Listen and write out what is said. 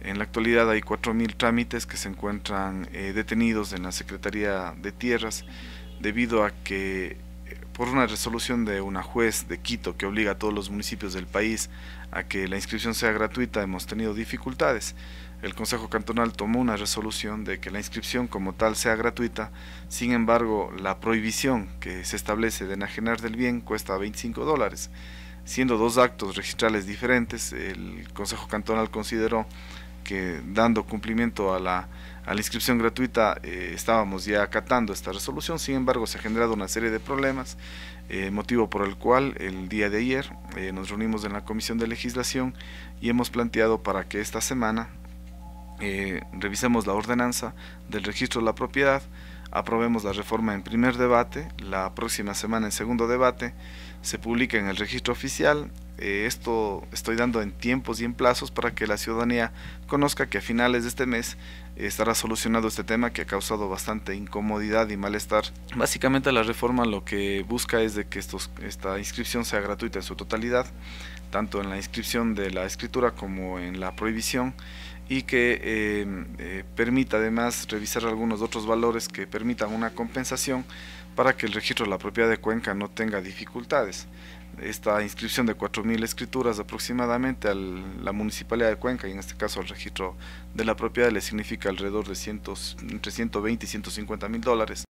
En la actualidad hay 4.000 trámites que se encuentran eh, detenidos en la Secretaría de Tierras debido a que eh, por una resolución de una juez de Quito que obliga a todos los municipios del país a que la inscripción sea gratuita, hemos tenido dificultades. El Consejo Cantonal tomó una resolución de que la inscripción como tal sea gratuita, sin embargo la prohibición que se establece de enajenar del bien cuesta 25 dólares siendo dos actos registrales diferentes, el Consejo Cantonal consideró que dando cumplimiento a la, inscripción gratuita eh, estábamos ya acatando esta resolución, sin embargo se ha generado una serie de problemas, eh, motivo por el cual el día de ayer eh, nos reunimos en la Comisión de Legislación y hemos planteado para que esta semana revisemos la ordenanza del registro de la propiedad, aprobemos la reforma en primer debate, la próxima semana en segundo debate, se publica en el registro oficial. Eh, esto estoy dando en tiempos y en plazos para que la ciudadanía conozca que a finales de este mes eh, estará solucionado este tema que ha causado bastante incomodidad y malestar. Básicamente la reforma lo que busca es de que estos, esta inscripción sea gratuita en su totalidad, tanto en la inscripción de la escritura como en la prohibición y que eh, permita además revisar algunos otros valores que permitan una compensación para que el registro de la propiedad de Cuenca no tenga dificultades esta inscripción de 4.000 escrituras aproximadamente a la Municipalidad de Cuenca y en este caso al registro de la propiedad le significa alrededor de cientos, entre 120 y 150 mil dólares.